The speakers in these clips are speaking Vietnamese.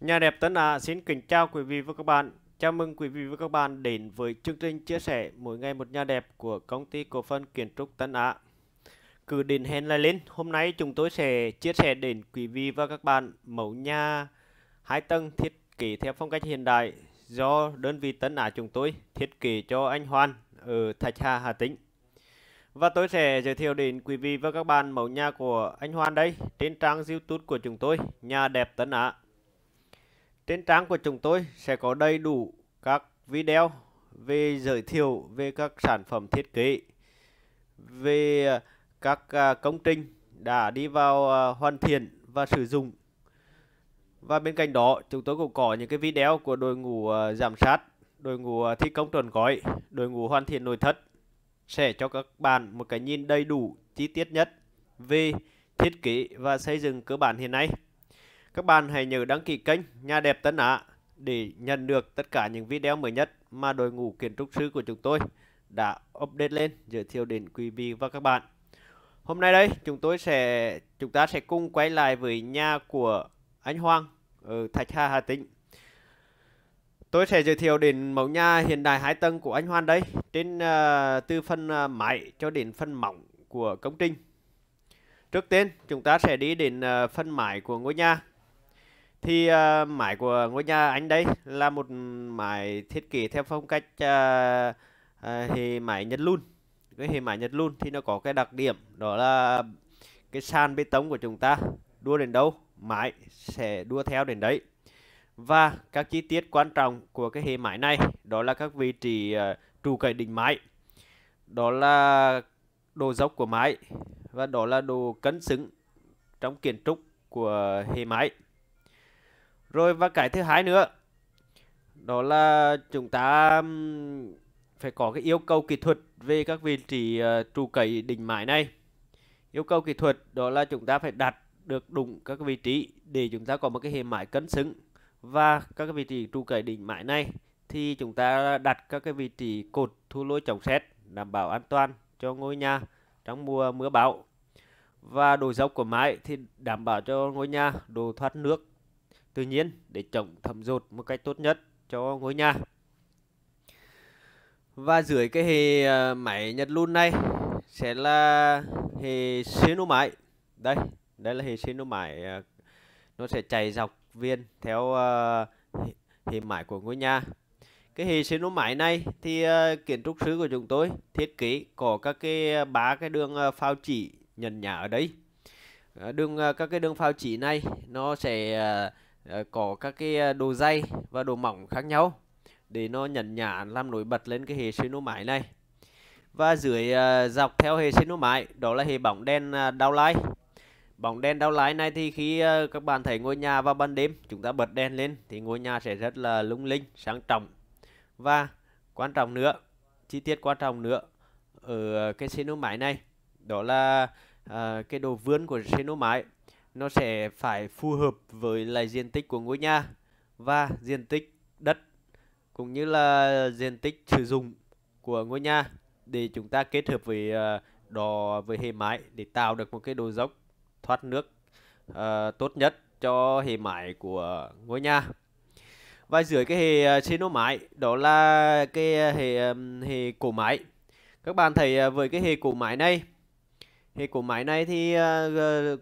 Nhà đẹp Tấn Á xin kính chào quý vị và các bạn. Chào mừng quý vị và các bạn đến với chương trình chia sẻ mỗi ngày một nhà đẹp của công ty cổ phần kiến trúc Tấn Á. Cứ đến hẹn lại lên, hôm nay chúng tôi sẽ chia sẻ đến quý vị và các bạn mẫu nhà hai tầng thiết kế theo phong cách hiện đại do đơn vị Tấn Á chúng tôi thiết kế cho anh Hoan ở Thạch Hà, Hà Tĩnh. Và tôi sẽ giới thiệu đến quý vị và các bạn mẫu nhà của anh Hoan đây trên trang YouTube của chúng tôi, nhà đẹp Tấn Á. Trên trang của chúng tôi sẽ có đầy đủ các video về giới thiệu về các sản phẩm thiết kế, về à, các à, công trình đã đi vào à, hoàn thiện và sử dụng. Và bên cạnh đó, chúng tôi cũng có những cái video của đội ngũ giám sát, đội ngũ thi công tròn gói, đội ngũ hoàn thiện nội thất sẽ cho các bạn một cái nhìn đầy đủ chi tiết nhất về thiết kế và xây dựng cơ bản hiện nay. Các bạn hãy nhớ đăng ký kênh Nhà đẹp Tân Á để nhận được tất cả những video mới nhất mà đội ngũ kiến trúc sư của chúng tôi đã update lên giới thiệu đến quý vị và các bạn. Hôm nay đây chúng tôi sẽ chúng ta sẽ cùng quay lại với nhà của anh Hoàng ở Thạch Hà Hà Tĩnh. Tôi sẽ giới thiệu đến mẫu nhà hiện đại hai tầng của anh Hoàng đây, trên uh, từ phần uh, mái cho đến phần mỏng của công trình. Trước tiên, chúng ta sẽ đi đến uh, phần mái của ngôi nhà thì uh, ờ, mái của ngôi nhà anh đây là một mái thiết kế theo phong cách uh, uh, hệ mái nhật luôn. cái hệ mái nhật luôn thì nó có cái đặc điểm đó là cái sàn bê tông của chúng ta đua đến đâu mái sẽ đua theo đến đấy và các chi tiết quan trọng của cái hệ mái này đó là các vị trí uh, trụ cậy đỉnh mái đó là độ dốc của mái và đó là đồ cân xứng trong kiến trúc của hệ mái rồi và cái thứ hai nữa đó là chúng ta phải có cái yêu cầu kỹ thuật về các vị trí ờ, trụ cậy đỉnh mái này. Yêu cầu kỹ thuật đó là chúng ta phải đặt được đúng các vị trí để chúng ta có một cái hệ mái cân xứng và các vị trí trụ cậy đỉnh mái này thì chúng ta đặt các cái vị trí cột thu lôi chống xét đảm bảo an toàn cho ngôi nhà trong mùa mưa bão và độ dốc của mái thì đảm bảo cho ngôi nhà độ thoát nước tự nhiên để chống thẩm dột một cách tốt nhất cho ngôi nhà. Và dưới cái hệ à, máy nhật lun này sẽ là hệ xeno máy. Đây, đây là hệ xeno máy à, nó sẽ chạy dọc viên theo à, hệ máy của ngôi nhà. Cái hệ xeno máy này thì kiến trúc sư của chúng tôi thiết kế có các cái bá cái đường phao chỉ nhận nhà ở đấy Đường các cái đường phao chỉ này nó sẽ Ờ, có các cái ờ, đồ dày và đồ mỏng khác nhau để nó nhẫn nhả làm nổi bật lên cái hệ xeno mái này và dưới ờ, dọc theo hệ xeno mái đó là hệ bóng đen đau lái bóng đen đau lái này thì khi các bạn thấy ngôi nhà vào ban đêm chúng ta bật đèn lên thì ngôi nhà sẽ rất là lung linh sáng trọng và quan trọng nữa chi tiết quan trọng nữa ở cái xeno mái này đó là à, cái đồ vươn của xeno mái nó sẽ phải phù hợp với lại diện tích của ngôi nhà và diện tích đất cũng như là diện tích sử dụng của ngôi nhà để chúng ta kết hợp với ờ, đò với hệ mái để tạo được một cái độ dốc thoát nước uh, tốt nhất cho hệ mái của ngôi nhà và dưới cái hệ ờ, xeno mái đó là cái hệ hệ cổ mái các bạn thấy với cái hệ cổ mái này hệ cổ mái này thì uh,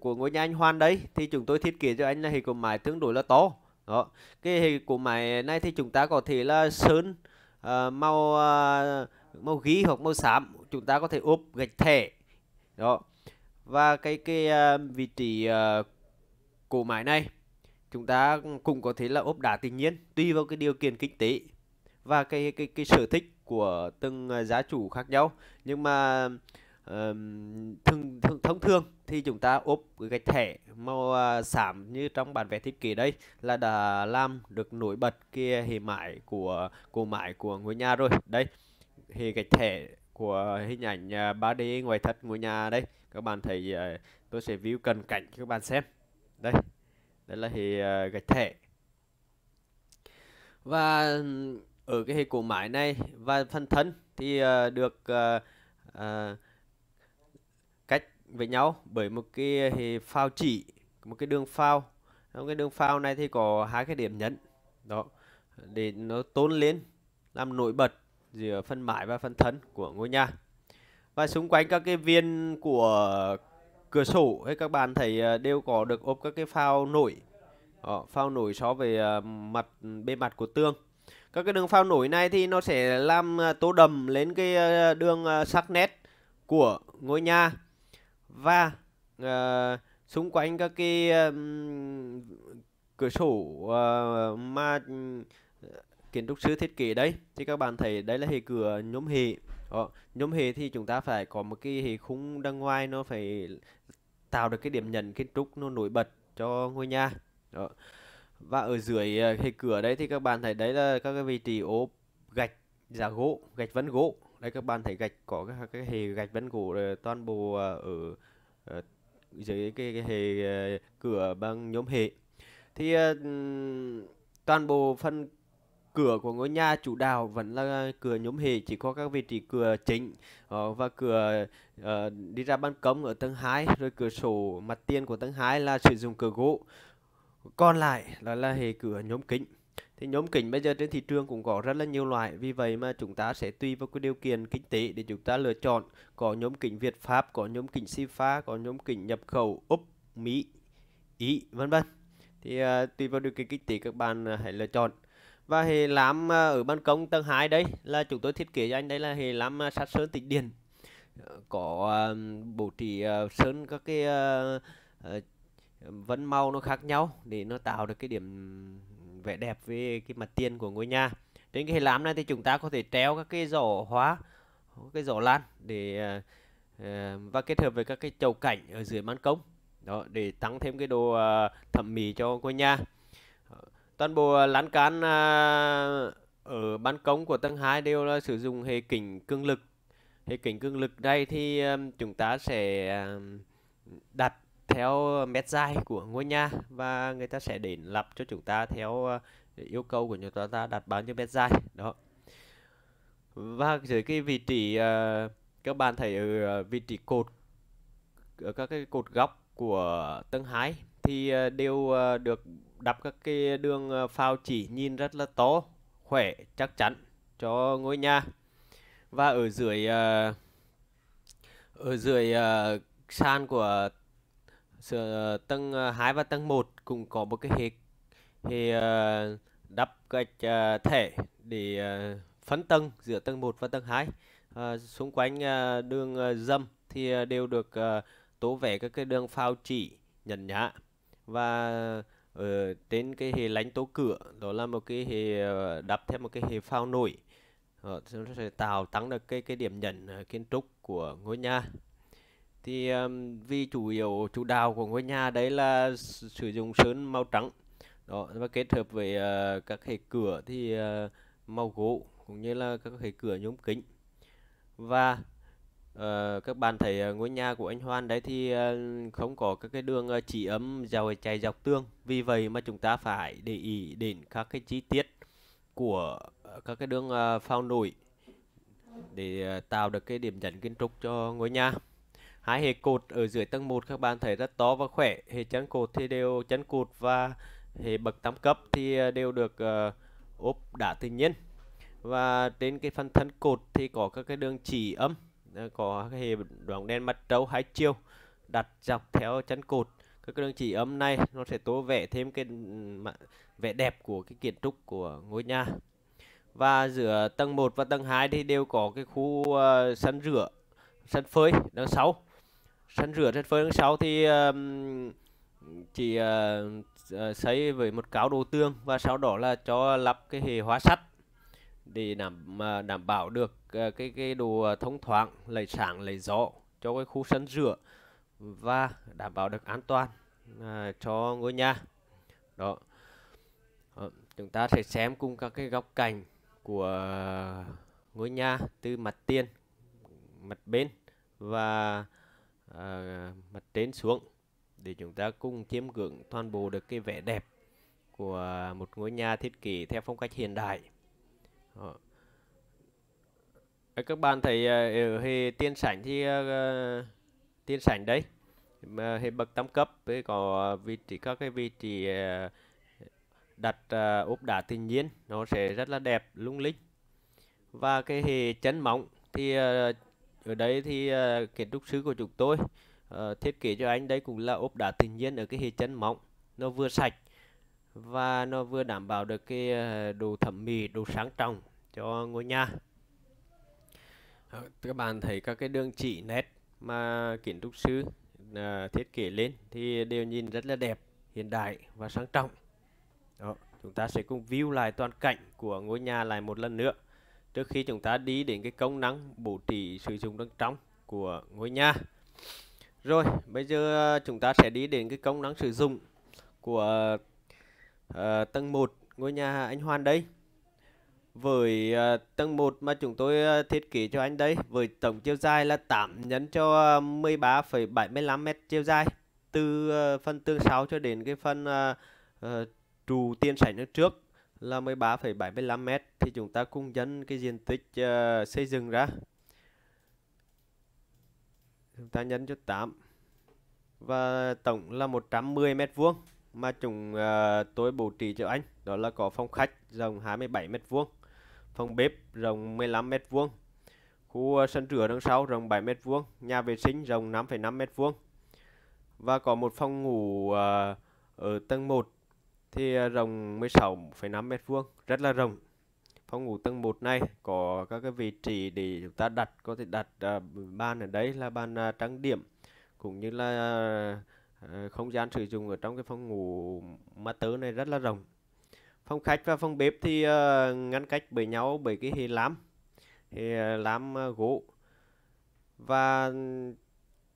của ngôi nhà anh Hoan đấy thì chúng tôi thiết kế cho anh là hệ cụm máy tương đối là to đó cái hệ cụm máy này thì chúng ta có thể là sơn uh, màu uh, màu ghi hoặc màu xám chúng ta có thể ốp gạch thẻ đó và cái cái uh, vị trí uh, cổ máy này chúng ta cũng có thể là ốp đá tự nhiên tùy vào cái điều kiện kinh tế và cái cái cái sở thích của từng giá chủ khác nhau nhưng mà thường, thường thông thường thì chúng ta ốp gạch thẻ màu à, xám như trong bản vẽ thiết kế đây là đã làm được nổi bật kia hệ mãi của cổ mãi của ngôi nhà rồi đây hệ gạch thẻ của hình ảnh 3D à, ngoài thất ngôi nhà đây các bạn thấy à, tôi sẽ view cận cảnh cho các bạn xem đây đây là hệ gạch thẻ và ừ, ở cái hệ cổ mãi này và phần thân thì được uh, uh, với nhau bởi một cái phao chỉ một cái đường phao trong cái đường phao này thì có hai cái điểm nhấn đó để nó tôn lên làm nổi bật giữa phần mái và phần thân của ngôi nhà và xung quanh các cái viên của cửa sổ hay các bạn thấy à, đều có được ốp các cái phao nổi đó, phao nổi so về à, mặt bề mặt của tường các cái đường phao nổi này thì nó sẽ làm à, tô đầm lên cái đường sắc nét của ngôi nhà và uh, xung quanh các cái um, cửa sổ uh, ờ, mà kiến trúc sư thiết kế đấy thì các bạn thấy đấy là hệ cửa nhóm hệ đó. Ờ, nhóm hệ thì chúng ta phải có một cái hệ khung đằng ngoài nó phải tạo được cái điểm nhấn kiến trúc nó nổi bật cho ngôi nhà đó. và ở dưới hệ cửa đấy thì các bạn thấy đấy là các cái vị trí ốp gạch giả gỗ gạch vân gỗ đây các bạn thấy gạch có cái, cái hệ gạch vân gỗ ờ, toàn bộ ờ, ở, ở ờ, dưới cái, cái hệ cửa bằng nhôm hệ thì toàn bộ phần cửa của ngôi nhà chủ đạo vẫn là cửa nhóm hệ chỉ có các vị trí cửa chính và cửa uh, đi ra ban công ở tầng 2 rồi cửa sổ mặt tiền của tầng 2 là sử dụng cửa gỗ còn lại đó là hệ cửa nhóm kính thì nhóm kính bây giờ trên thị trường cũng có rất là nhiều loại, vì vậy mà chúng ta sẽ tùy vào cái điều kiện kinh tế để chúng ta lựa chọn. Có nhóm kính Việt Pháp, có nhóm kính Si Pha, có nhóm kính nhập khẩu Úc, Mỹ, Ý, vân vân. Thì uh, tùy vào điều kiện kinh tế các bạn uh, hãy lựa chọn. Và hệ lam à, ở ban công tầng 2 đây là chúng tôi thiết kế cho anh đây là hệ lam uh, sát sơn tĩnh điện. Ờ, có bổ bố trí sơn các cái vân màu nó khác nhau để nó tạo được cái điểm vẻ đẹp với cái mặt tiền của ngôi nhà trên cái hệ này thì chúng ta có thể treo các cái giỏ hóa cái giỏ lan để à, à, và kết hợp với các cái chậu cảnh ở dưới ban công đó để tăng thêm cái đồ uh, à, thẩm mỹ cho ngôi nhà ờ, toàn bộ lán can ở ban công của tầng 2 đều là sử dụng hệ kính cương lực hệ kính cương lực đây thì chúng ta sẽ đặt theo ờ, mét dài của ngôi nhà và người ta sẽ đến lập cho chúng ta theo ờ, yêu cầu của chúng ta đặt bao nhiêu mét dài đó và dưới cái vị trí ờ, các bạn thấy ở vị trí cột ở các cái cột góc của tầng 2 thì đều được đắp các cái đường phao chỉ nhìn rất là to, khỏe, chắc chắn cho ngôi nhà. Và ở dưới ở dưới sàn của sửa ờ, tầng 2 ờ, và tầng 1 cũng có một cái hệ hệ ờ, đắp gạch thể để phân tầng giữa tầng 1 và tầng 2 à, xung quanh đường dâm thì đều được à, tố vẽ các cái đường phao chỉ nhẫn nhã và ở trên cái hệ lánh tố cửa đó là một cái hệ đắp thêm một cái hệ phao nổi nó sẽ tạo tăng được cái cái điểm nhận kiến trúc của ngôi nhà thì um, vì chủ yếu chủ đạo của ngôi nhà đấy là sử dụng sơn màu trắng đó và kết hợp với uh, các hệ cửa thì uh, màu gỗ cũng như là các hệ cửa nhôm kính và uh, các bạn thấy uh, ngôi nhà của anh Hoan đấy thì uh, không có các cái đường uh, chỉ ấm giàu chạy dọc tương vì vậy mà chúng ta phải để ý đến các cái chi tiết của các cái đường uh, phao nổi để uh, tạo được cái điểm nhấn kiến trúc cho ngôi nhà hai hệ cột ở dưới tầng 1 các bạn thấy rất to và khỏe hệ chắn cột thì đều chắn cột và hệ bậc tam cấp thì ờ, đều được uh, ốp đá tự nhiên và trên cái phần thân cột thì có các cái đường chỉ âm ờ, có cái hệ đoạn đen mặt trâu hai chiều đặt dọc theo chân cột các cái đường chỉ âm này nó sẽ tô vẽ thêm cái ừ, vẻ đẹp của cái kiến trúc của ngôi nhà và giữa tầng 1 và tầng 2 thì đều có cái khu uh, sân rửa sân phơi đằng sau sân rửa sân phơi đằng sau thì um, chỉ uh, ờ, ờ, xây với một cáo đồ tương và sau đó là cho lắp cái hệ hóa sắt để đảm đảm bảo được ờ, cái cái đồ thông thoáng lấy sáng lấy gió cho cái khu sân rửa và đảm bảo được an toàn à, cho ngôi nhà đó à, chúng ta sẽ xem cùng các cái góc cạnh của ngôi nhà từ mặt tiền mặt bên và à, mặt trên xuống để chúng ta cùng chiêm ngưỡng toàn bộ được cái vẻ đẹp của một ngôi nhà thiết kế theo phong cách hiện đại. Đó. Ờ. Các bạn thấy ờ, ở hệ tiên sảnh thì uh, tiên sảnh đấy mà hệ bậc tam cấp với có vị trí các cái vị trí uh, đặt uh, ốp đá tự nhiên nó sẽ rất là đẹp lung linh và cái hệ chân móng thì uh, ở đây thì uh, kiến trúc sư của chúng tôi uh, thiết kế cho anh đây cũng là ốp đá tự nhiên ở cái hệ chân mỏng nó vừa sạch và nó vừa đảm bảo được cái uh, ờ, đồ thẩm mỹ đồ sáng trọng cho ngôi nhà các bạn thấy các cái đường chỉ nét mà kiến trúc sư uh, thiết kế lên thì đều nhìn rất là đẹp hiện đại và sáng trọng đó chúng ta sẽ cùng view lại toàn cảnh của ngôi nhà lại một lần nữa trước khi chúng ta đi đến cái công năng bổ trí sử dụng bên trong của ngôi nhà rồi bây giờ ờ, chúng ta sẽ đi đến cái công năng sử dụng của uh, tầng 1 ngôi nhà anh Hoan đây với uh, tầng 1 mà chúng tôi uh, thiết kế cho anh đấy với tổng chiều dài là 8 nhấn cho uh, 13,75 m chiều dài từ uh, phần tường 6 cho đến cái phần uh, uh, trụ tiền sảnh trước là 13,75 m thì chúng ta cùng dân cái diện tích uh, xây dựng ra. Chúng ta nhân cho 8 và tổng là 110 mét vuông mà chúng uh, tôi bố trí cho anh đó là có phòng khách rộng 27 mét vuông, phòng bếp rộng 15 mét vuông, khu ờ, sân rửa đằng sau rộng 7 mét vuông, nhà vệ sinh rộng 5,5 mét vuông và có một phòng ngủ uh, ở tầng 1 thì à, rộng 16,5 m2 rất là rộng phòng ngủ tầng 1 này có các cái vị trí để chúng ta đặt có thể đặt uh, bàn ở đấy là bàn uh, trang điểm cũng như là uh, không gian sử dụng ở trong cái phòng ngủ mà tớ này rất là rộng phòng khách và phòng bếp thì uh, ngăn cách bởi nhau bởi cái hệ lam hệ lam uh, gỗ và ừ,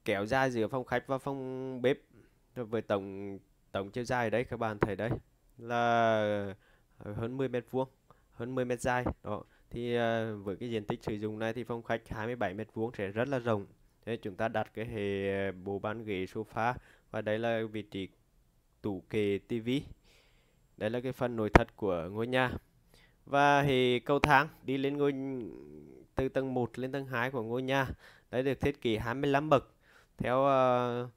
kéo dài giữa phòng khách và phòng bếp với tổng tổng chiều dài ở đây các bạn thấy đấy là hơn 10 mét vuông hơn 10 mét dài đó thì ờ, với cái diện tích sử dụng này thì phòng khách 27 mét vuông sẽ rất là rộng thế chúng ta đặt cái hệ bộ bàn ghế sofa và đây là vị trí tủ kệ tivi đây là cái phần nội thất của ngôi nhà và hệ cầu thang đi lên ngôi từ tầng 1 lên tầng 2 của ngôi nhà đấy được thiết kế 25 bậc theo uh,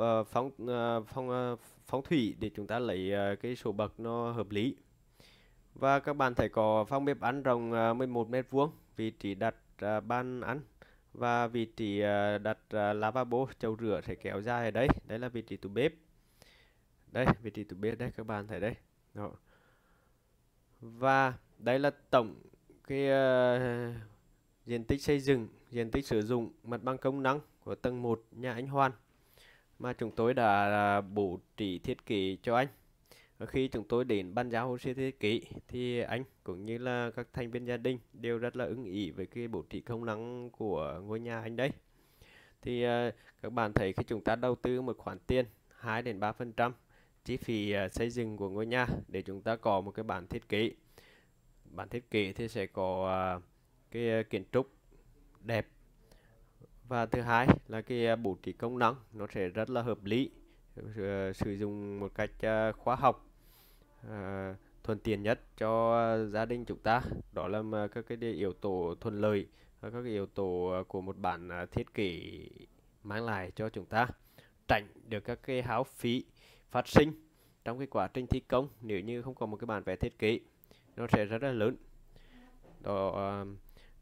uh, phong ờ, phong phong thủy để chúng ta lấy cái số bậc nó hợp lý và các bạn thấy có phòng bếp ăn rộng uh, 11 mét vuông vị trí đặt ban ăn và vị trí uh, đặt uh, lavabo chậu rửa sẽ kéo dài ở đây đấy là vị trí tủ bếp đây vị trí tủ bếp đấy các bạn thấy đây Đó. và đây là tổng cái uh, diện tích xây dựng diện tích sử dụng mặt bằng công năng của tầng 1 nhà Anh Hoan mà chúng tôi đã à, bổ trí thiết kế cho anh. Khi chúng tôi đến ban giao hồ sơ thiết kế thì anh cũng như là các thành viên gia đình đều rất là ưng ý với cái bổ trí công năng của ngôi nhà anh đấy. Thì à, các bạn thấy khi chúng ta đầu tư một khoản tiền 2 đến 3% chi phí à, xây dựng của ngôi nhà để chúng ta có một cái bản thiết kế. Bản thiết kế thì sẽ có cái kiến trúc đẹp và thứ hai là cái à, bổ trí công năng nó sẽ rất là hợp lý ờ, sử dụng một cách à, khoa học à, thuận tiện nhất cho gia đình chúng ta đó là các cái yếu tố thuận lợi các cái yếu tố của một bản thiết kế mang lại cho chúng ta tránh được các cái háo phí phát sinh trong cái quá trình thi công nếu như không có một cái bản vẽ thiết kế nó sẽ rất là lớn đó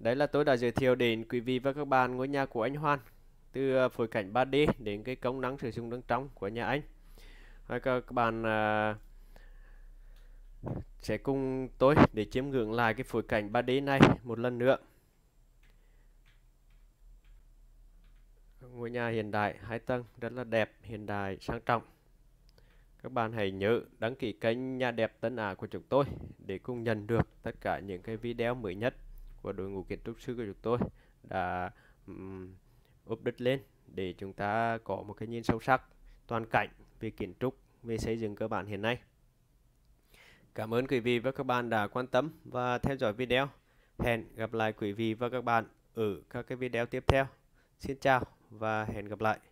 Đấy là tôi đã giới thiệu đến quý vị và các bạn ngôi nhà của anh Hoan từ ờ, phối cảnh 3D đến cái công năng sử dụng bên trong của nhà anh. Rồi các bạn à, sẽ cùng tôi để chiếm ngưỡng lại cái phối cảnh 3D này một lần nữa. Ngôi nhà hiện đại hai tầng rất là đẹp, hiện đại, sang trọng. Các bạn hãy nhớ đăng ký kênh Nhà Đẹp Tân Á của chúng tôi để cùng nhận được tất cả những cái video mới nhất và đội ngũ kiến trúc sư của chúng tôi đã um, update lên để chúng ta có một cái nhìn sâu sắc toàn cảnh về kiến trúc về xây dựng cơ bản hiện nay Cảm ơn quý vị và các bạn đã quan tâm và theo dõi video. Hẹn gặp lại quý vị và các bạn ở các cái video tiếp theo. Xin chào và hẹn gặp lại.